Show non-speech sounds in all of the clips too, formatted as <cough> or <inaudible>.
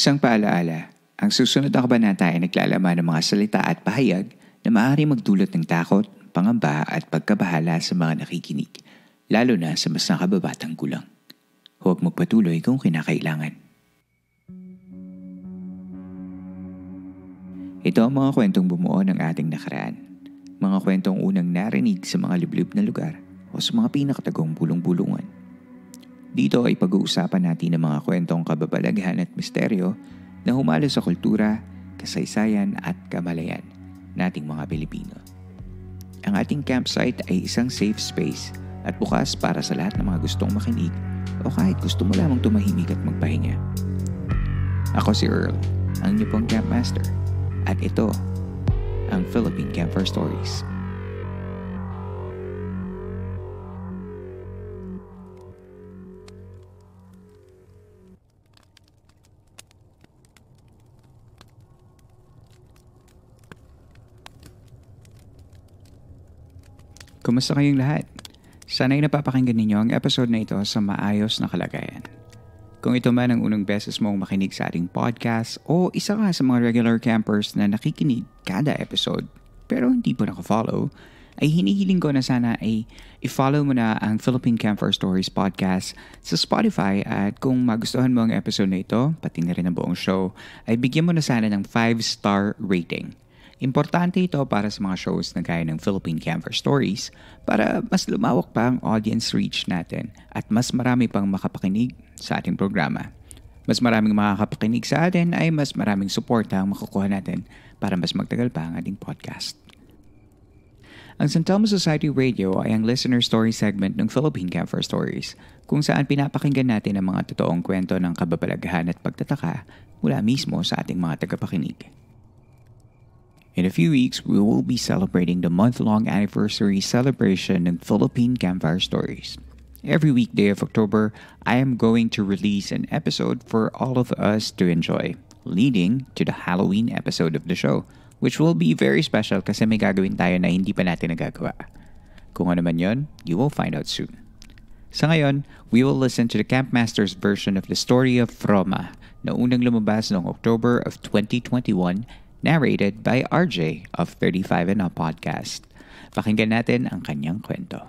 Isang paalaala, ang susunod na kabanata ay naglalaman ng mga salita at pahayag na maaari magdulot ng takot, pangamba at pagkabahala sa mga nakikinig, lalo na sa mas nakababatang gulang. Huwag magpatuloy kung kinakailangan. Ito ang mga kwentong bumuo ng ating nakaraan. Mga kwentong unang narinig sa mga liblib na lugar o sa mga pinakatagong bulong-bulungan. Dito ay pag-uusapan natin ng mga kwentong kababalaghan at misteryo na humalo sa kultura, kasaysayan at kamalayan nating mga Pilipino. Ang ating campsite ay isang safe space at bukas para sa lahat ng mga gustong makinig o kahit gusto mo lamang tumahimik at magpahinga. Ako si Earl, ang inyong pong Camp Master, at ito ang Philippine Camper Stories. Kumusta kayong lahat? Sana'y napapakinggan ninyo ang episode na ito sa maayos na kalagayan. Kung ito man ang unang beses mong makinig sa ating podcast o isa ka sa mga regular campers na nakikinig kada episode pero hindi po nakafollow, ay hinihiling ko na sana ay i-follow mo na ang Philippine Camper Stories Podcast sa Spotify at kung magustuhan mo ang episode na ito, pati na rin ang buong show, ay bigyan mo na sana ng 5-star rating Importante ito para sa mga shows na gaya ng Philippine Camper Stories para mas lumawak pa ang audience reach natin at mas marami pang makapakinig sa ating programa. Mas maraming makakapakinig sa atin ay mas maraming suporta ang makukuha natin para mas magtagal pa ang ating podcast. Ang San Telmo Society Radio ay ang listener story segment ng Philippine Camper Stories kung saan pinapakinggan natin ang mga totoong kwento ng kababalaghan at pagtataka mula mismo sa ating mga tagapakinig. In a few weeks, we will be celebrating the month long anniversary celebration in Philippine Campfire Stories. Every weekday of October, I am going to release an episode for all of us to enjoy, leading to the Halloween episode of the show, which will be very special kasi may gagawin tayo na hindi pa natin nagagawa. Kung ano man yon, you will find out soon. Sa ngayon, we will listen to the Campmaster's version of the story of Roma na unang lumabas noong October of 2021 narrated by RJ of 35 and Up Podcast. Pakinggan natin ang kanyang kwento.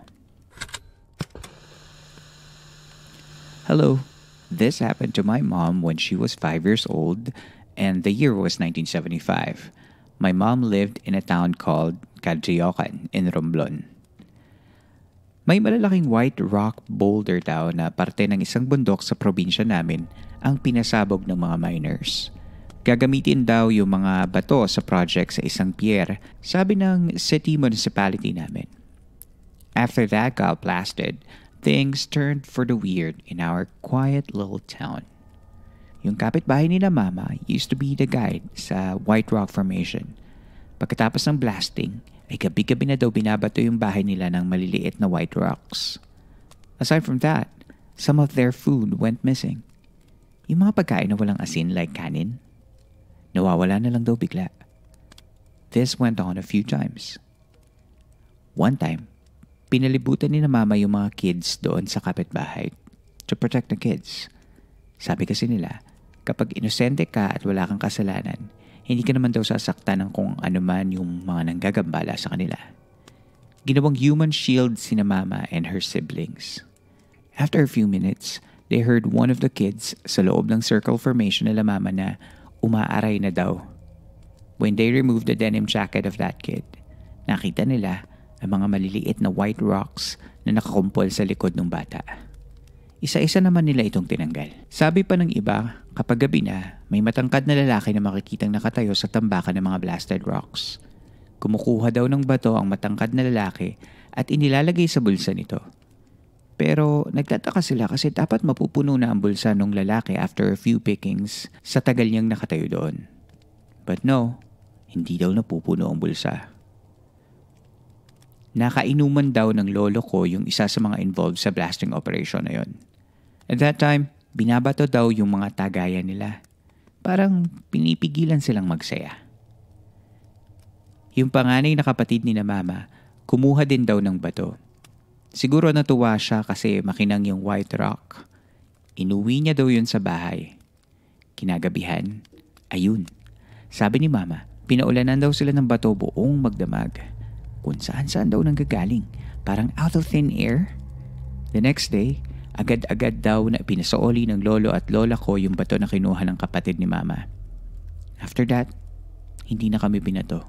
Hello, this happened to my mom when she was 5 years old and the year was 1975. My mom lived in a town called Cadriocan in Romblon. May malalaking white rock boulder daw na parte ng isang bundok sa probinsya namin ang pinasabog ng mga miners. Gagamitin daw yung mga bato sa project sa isang pier, sabi ng city municipality namin. After that got blasted, things turned for the weird in our quiet little town. Yung kapitbahay nila mama used to be the guide sa White Rock Formation. Pagkatapos ng blasting, ay gabi-gabi na daw binabato yung bahay nila ng maliliit na white rocks. Aside from that, some of their food went missing. Yung mga pagkain na walang asin like kanin, Nawawala na lang daw bigla. This went on a few times. One time, pinalibutan ni na mama yung mga kids doon sa kapitbahay to protect the kids. Sabi kasi nila, kapag inosente ka at wala kang kasalanan, hindi ka naman daw sasaktan ng kung ano man yung mga nanggagambala sa kanila. Ginawang human shield si na mama and her siblings. After a few minutes, they heard one of the kids sa loob ng circle formation nila mama na umaaray na daw. When they removed the denim jacket of that kid, nakita nila ang mga maliliit na white rocks na nakakumpol sa likod ng bata. Isa-isa naman nila itong tinanggal. Sabi pa ng iba, kapag gabi na, may matangkad na lalaki na makikitang nakatayo sa tambakan ng mga blasted rocks. Kumukuha daw ng bato ang matangkad na lalaki at inilalagay sa bulsa nito. Pero nagtataka sila kasi dapat mapupuno na ang bulsa ng lalaki after a few pickings sa tagal niyang nakatayo doon. But no, hindi daw napupuno ang bulsa. Nakainuman daw ng lolo ko yung isa sa mga involved sa blasting operation na yon. At that time, binabato daw yung mga tagaya nila. Parang pinipigilan silang magsaya. Yung panganay na kapatid ni na mama, kumuha din daw ng bato Siguro natuwa siya kasi makinang yung White Rock. Inuwi niya daw yun sa bahay. Kinagabihan, ayun. Sabi ni Mama, pinaulanan daw sila ng bato buong magdamag. Kung saan saan daw nanggagaling. Parang out of thin air. The next day, agad-agad daw na pinasooli ng lolo at lola ko yung bato na kinuha ng kapatid ni Mama. After that, hindi na kami binato.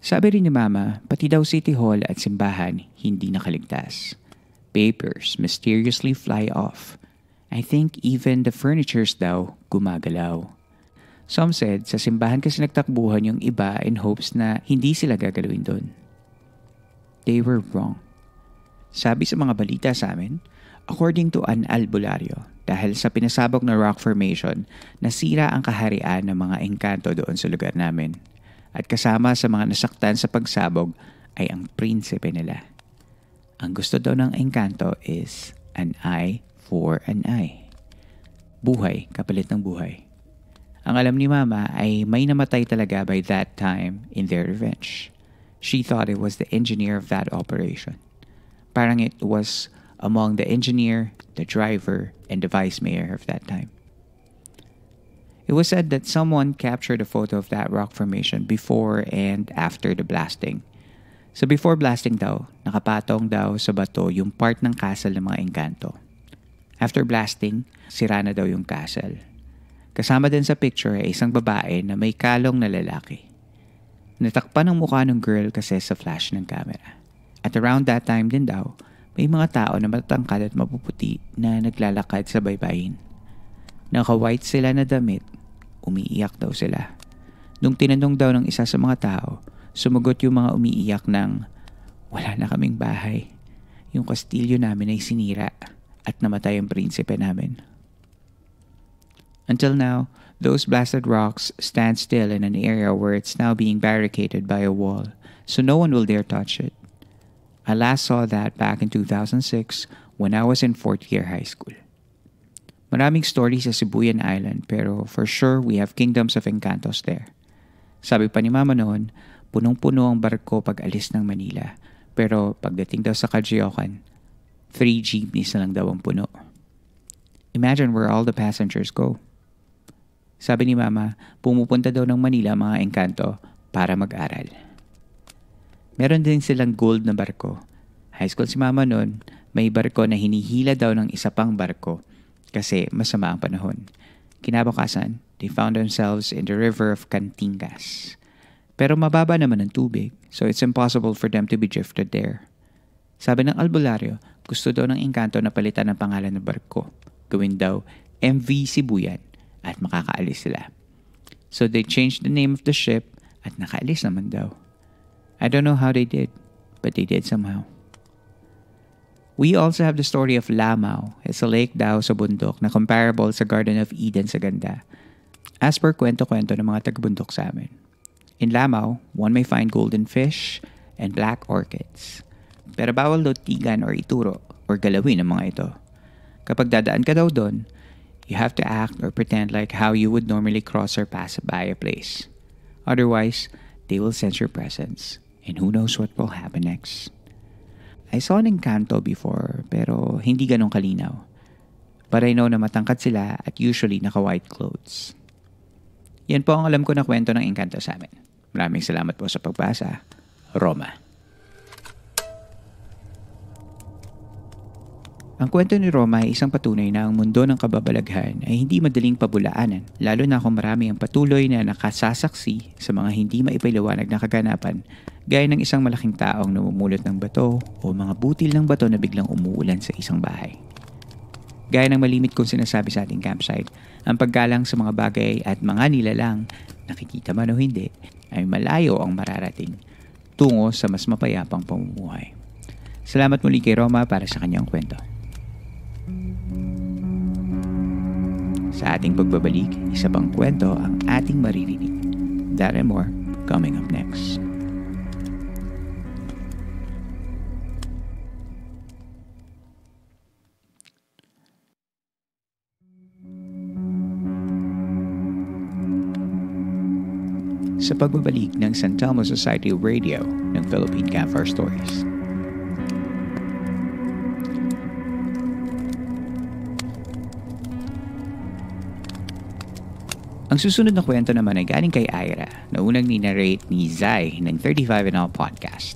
Sabi rin ni Mama, pati daw City Hall at simbahan hindi nakaligtas. Papers mysteriously fly off. I think even the furnitures daw gumagalaw. Some said sa simbahan kasi nagtakbuhan yung iba in hopes na hindi sila gagalawin doon. They were wrong. Sabi sa mga balita sa amin, according to An albularyo, dahil sa pinasabog na rock formation, nasira ang kaharian ng mga engkanto doon sa lugar namin at kasama sa mga nasaktan sa pagsabog ay ang prinsipe nila. Ang gusto daw ng engkanto is an eye for an eye. Buhay, kapalit ng buhay. Ang alam ni Mama ay may namatay talaga by that time in their revenge. She thought it was the engineer of that operation. Parang it was among the engineer, the driver, and the vice mayor of that time. It was said that someone captured a photo of that rock formation before and after the blasting. So before blasting daw, nakapatong daw sa bato yung part ng castle ng mga engkanto. After blasting, sira na daw yung castle. Kasama din sa picture ay isang babae na may kalong na lalaki. Natakpan ang mukha ng girl kasi sa flash ng camera. At around that time din daw, may mga tao na matangkad at mapuputi na naglalakad sa baybayin. Naka-white sila na damit umiiyak daw sila. Nung tinanong daw ng isa sa mga tao, sumagot yung mga umiiyak ng, wala na kaming bahay. Yung kastilyo namin ay sinira at namatay ang prinsipe namin. Until now, those blasted rocks stand still in an area where it's now being barricaded by a wall, so no one will dare touch it. I last saw that back in 2006 when I was in fourth year high school. Maraming stories sa Sibuyan Island pero for sure we have kingdoms of encantos there. Sabi pa ni Mama noon, punong-puno ang barko pag alis ng Manila. Pero pagdating daw sa Kajiokan, three jeepneys na lang daw ang puno. Imagine where all the passengers go. Sabi ni Mama, pumupunta daw ng Manila mga engkanto para mag-aral. Meron din silang gold na barko. High school si Mama noon, may barko na hinihila daw ng isa pang barko kasi masama ang panahon. Kinabukasan, they found themselves in the river of Cantingas. Pero mababa naman ang tubig, so it's impossible for them to be drifted there. Sabi ng albularyo, gusto daw ng engkanto na palitan ang pangalan ng barko. Gawin daw MV Sibuyan at makakaalis sila. So they changed the name of the ship at nakaalis naman daw. I don't know how they did, but they did somehow. We also have the story of Lamao. It's a lake daw sa bundok na comparable sa Garden of Eden sa ganda. As per kwento-kwento ng mga tagbundok sa amin. In Lamao, one may find golden fish and black orchids. Pero bawal daw tigan or ituro or galawin ang mga ito. Kapag dadaan ka daw doon, you have to act or pretend like how you would normally cross or pass by a place. Otherwise, they will sense your presence, and who knows what will happen next. I saw an Encanto before pero hindi ganong kalinaw. But I know na matangkat sila at usually naka-white clothes. Yan po ang alam ko na kwento ng Encanto sa amin. Maraming salamat po sa pagbasa. Roma. Ang kwento ni Roma ay isang patunay na ang mundo ng kababalaghan ay hindi madaling pabulaanan, lalo na kung marami ang patuloy na nakasasaksi sa mga hindi maipaliwanag na kaganapan gaya ng isang malaking taong namumulot ng bato o mga butil ng bato na biglang umuulan sa isang bahay. Gaya ng malimit kong sinasabi sa ating campsite, ang paggalang sa mga bagay at mga nilalang, nakikita man o hindi, ay malayo ang mararating tungo sa mas mapayapang pamumuhay. Salamat muli kay Roma para sa kanyang kwento. Sa ating pagbabalik, isa pang kwento ang ating maririnig. That and more coming up next. sa pagbabalik ng San Telmo Society Radio ng Philippine Campfire Stories. Ang susunod na kwento naman ay galing kay Ira na unang ninarate ni Zai ng 35 and All podcast.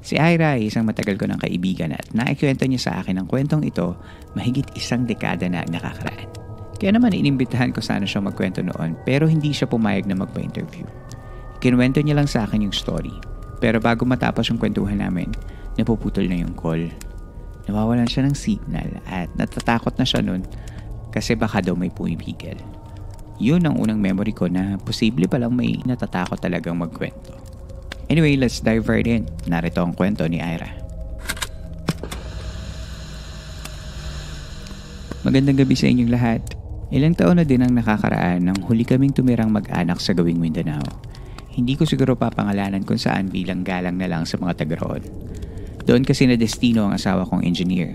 Si Ira ay isang matagal ko ng kaibigan at naikwento niya sa akin ang kwentong ito mahigit isang dekada na nakakaraan. Kaya naman inimbitahan ko sana siya magkwento noon pero hindi siya pumayag na magpa-interview. Kinuwento niya lang sa akin yung story. Pero bago matapos yung kwentuhan namin, napuputol na yung call. Nawawalan siya ng signal at natatakot na siya noon kasi baka daw may pumipigil yun ang unang memory ko na posible palang may natatakot talagang magkwento. Anyway, let's dive right in. Narito ang kwento ni Ira. Magandang gabi sa inyong lahat. Ilang taon na din ang nakakaraan nang huli kaming tumirang mag-anak sa gawing Mindanao. Hindi ko siguro papangalanan kung saan bilang galang na lang sa mga taga Doon kasi na destino ang asawa kong engineer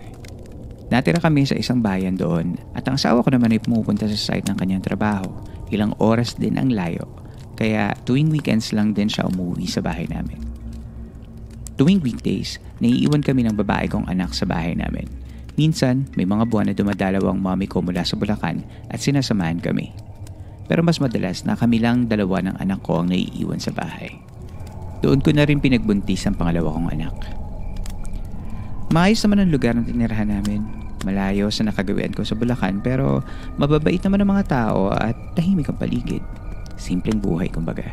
Natira kami sa isang bayan doon at ang asawa ko naman ay pumupunta sa site ng kanyang trabaho. Ilang oras din ang layo kaya tuwing weekends lang din siya umuwi sa bahay namin. Tuwing weekdays, naiiwan kami ng babae kong anak sa bahay namin. Minsan, may mga buwan na dumadalaw ang mami ko mula sa Bulacan at sinasamahan kami. Pero mas madalas na kami lang dalawa ng anak ko ang naiiwan sa bahay. Doon ko na rin pinagbuntis ang pangalawa kong anak. Maayos naman ang lugar ng tinirahan namin. Malayo sa nakagawian ko sa Bulacan pero mababait naman ang mga tao at tahimik ang paligid. Simpleng buhay kumbaga.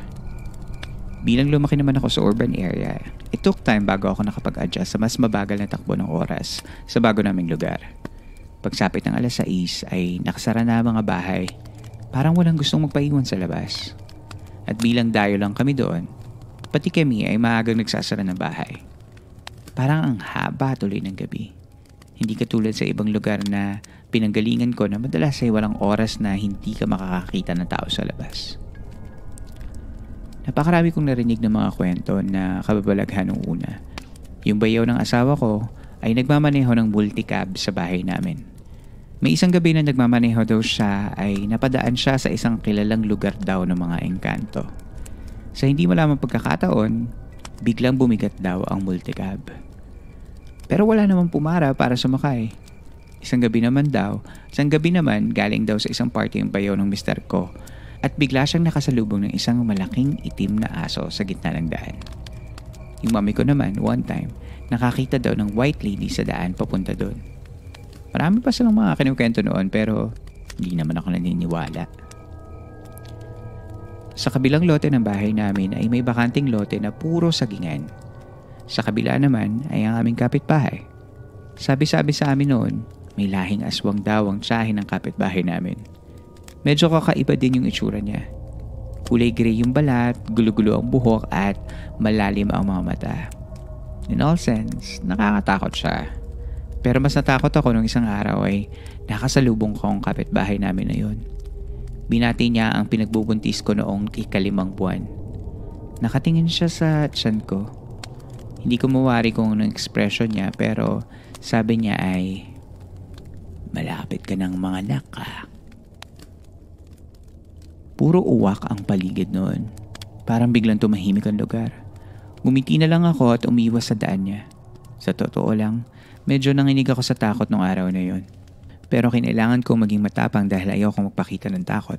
Bilang lumaki naman ako sa urban area, it took time bago ako nakapag-adjust sa mas mabagal na takbo ng oras sa bago naming lugar. Pagsapit ng alas 6 ay nakasara na mga bahay. Parang walang gustong magpaiwan sa labas. At bilang dayo lang kami doon, pati kami ay maagang nagsasara ng bahay. Parang ang haba tuloy ng gabi. Hindi katulad sa ibang lugar na pinanggalingan ko na madalas ay walang oras na hindi ka makakakita ng tao sa labas. Napakarami kong narinig ng mga kwento na kababalaghan nung una. Yung bayaw ng asawa ko ay nagmamaneho ng multicab sa bahay namin. May isang gabi na nagmamaneho daw siya ay napadaan siya sa isang kilalang lugar daw ng mga engkanto. Sa hindi malamang pagkakataon, biglang bumigat daw ang multicab. Pero wala namang pumara para sumakay. Isang gabi naman daw, isang gabi naman galing daw sa isang party ang bayo ng mister ko at bigla siyang nakasalubong ng isang malaking itim na aso sa gitna ng daan. Yung mami ko naman, one time, nakakita daw ng white lady sa daan papunta doon. Marami pa silang mga kinukento noon pero hindi naman ako naniniwala. Sa kabilang lote ng bahay namin ay may bakanting lote na puro sagingan. Sa kabila naman ay ang aming kapitbahay. Sabi-sabi sa amin noon, may lahing aswang daw ang tsahin ng kapitbahay namin. Medyo kakaiba din yung itsura niya. Kulay gray yung balat, gulugulo ang buhok at malalim ang mga mata. In all sense, nakakatakot siya. Pero mas natakot ako nung isang araw ay nakasalubong ko ang kapitbahay namin na yun. Binati niya ang pinagbubuntis ko noong ikalimang buwan. Nakatingin siya sa tiyan ko. Hindi ko mawari kung anong ekspresyon niya pero sabi niya ay Malapit ka ng mga anak ah. Puro uwak ang paligid noon. Parang biglang tumahimik ang lugar. Gumiti na lang ako at umiwas sa daan niya. Sa totoo lang, medyo nanginig ako sa takot nung araw na yon. Pero kinailangan kong maging matapang dahil ayaw kong magpakita ng takot.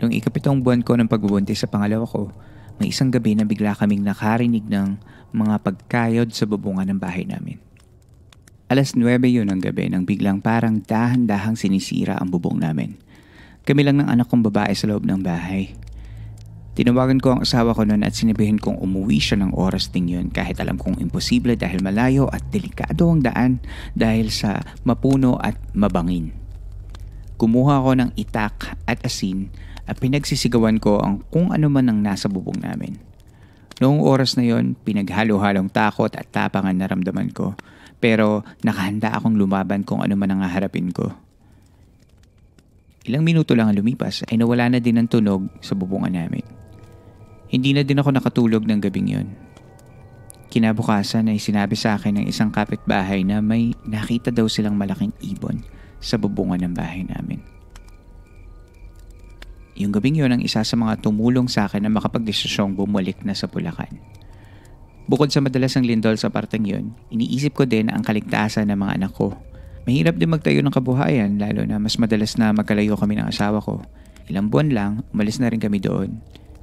Noong ikapitong buwan ko ng pagbubuntis sa pangalawa ko, may isang gabi na bigla kaming nakarinig ng mga pagkayod sa bubungan ng bahay namin. Alas 9 yun ang gabi nang biglang parang dahan-dahang sinisira ang bubong namin. Kami lang ng anak kong babae sa loob ng bahay. Tinawagan ko ang asawa ko noon at sinabihin kong umuwi siya ng oras ding yun kahit alam kong imposible dahil malayo at delikado ang daan dahil sa mapuno at mabangin. Kumuha ako ng itak at asin at pinagsisigawan ko ang kung ano man ang nasa bubong namin. Noong oras na yon, pinaghalo-halong takot at tapang ang naramdaman ko pero nakahanda akong lumaban kung ano man ang haharapin ko. Ilang minuto lang ang lumipas ay nawala na din ang tunog sa bubungan namin. Hindi na din ako nakatulog ng gabing yun. Kinabukasan ay sinabi sa akin ng isang kapitbahay na may nakita daw silang malaking ibon sa bubungan ng bahay namin. Yung gabing yun ang isa sa mga tumulong sa akin na makapagdesisyong bumalik na sa Bulacan. Bukod sa madalas ang lindol sa parteng yun, iniisip ko din ang kaligtasan ng mga anak ko. Mahirap din magtayo ng kabuhayan lalo na mas madalas na magkalayo kami ng asawa ko. Ilang buwan lang, umalis na rin kami doon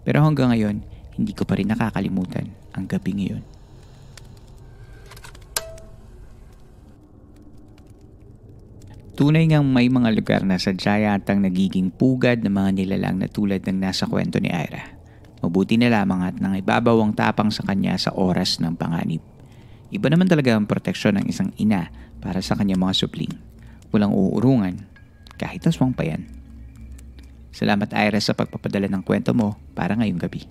pero hanggang ngayon, hindi ko pa rin nakakalimutan ang gabi ngayon. Tunay ngang may mga lugar na sadya yatang nagiging pugad ng mga nilalang na tulad ng nasa kwento ni Ira. Mabuti na lamang at nang ibabaw ang tapang sa kanya sa oras ng panganib. Iba naman talaga ang proteksyon ng isang ina para sa kanyang mga supling. Walang uurungan, kahit aswang pa yan. Salamat Ira sa pagpapadala ng kwento mo para ngayong gabi.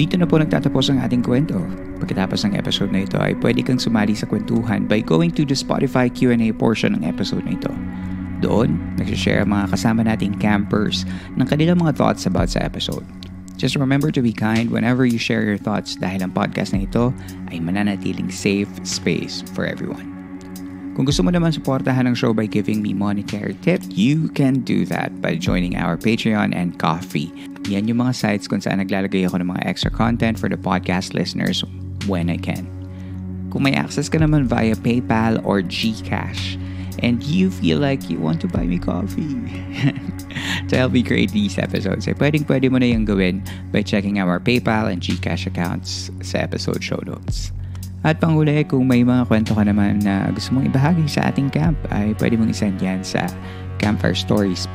Dito na po nagtatapos ang ating kwento. Pagkatapos ng episode na ito ay pwede kang sumali sa kwentuhan by going to the Spotify Q&A portion ng episode na ito. Doon, nagsishare ang mga kasama nating campers ng kanilang mga thoughts about sa episode. Just remember to be kind whenever you share your thoughts dahil ang podcast na ito ay mananatiling safe space for everyone. Kung gusto mo naman suportahan ang show by giving me monetary tip, you can do that by joining our Patreon and Coffee. Yan yung mga sites kung saan naglalagay ako ng mga extra content for the podcast listeners when I can. Kung may access ka naman via PayPal or GCash, and you feel like you want to buy me coffee to <laughs> help me create these episodes, ay eh, pwedeng pwede mo na yung gawin by checking our PayPal and GCash accounts sa episode show notes. At panghuli, kung may mga kwento ka naman na gusto mong ibahagi sa ating camp, ay pwede mong isend yan sa campfirestoriesph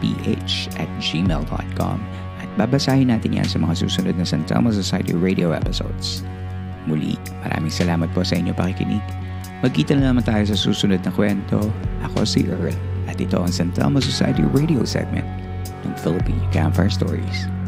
at gmail.com at babasahin natin yan sa mga susunod na San Telmo Society radio episodes. Muli, maraming salamat po sa inyo pakikinig Magkita na naman tayo sa susunod na kwento. Ako si Earl at ito ang San Telmo Society Radio segment ng Philippine Campfire Stories.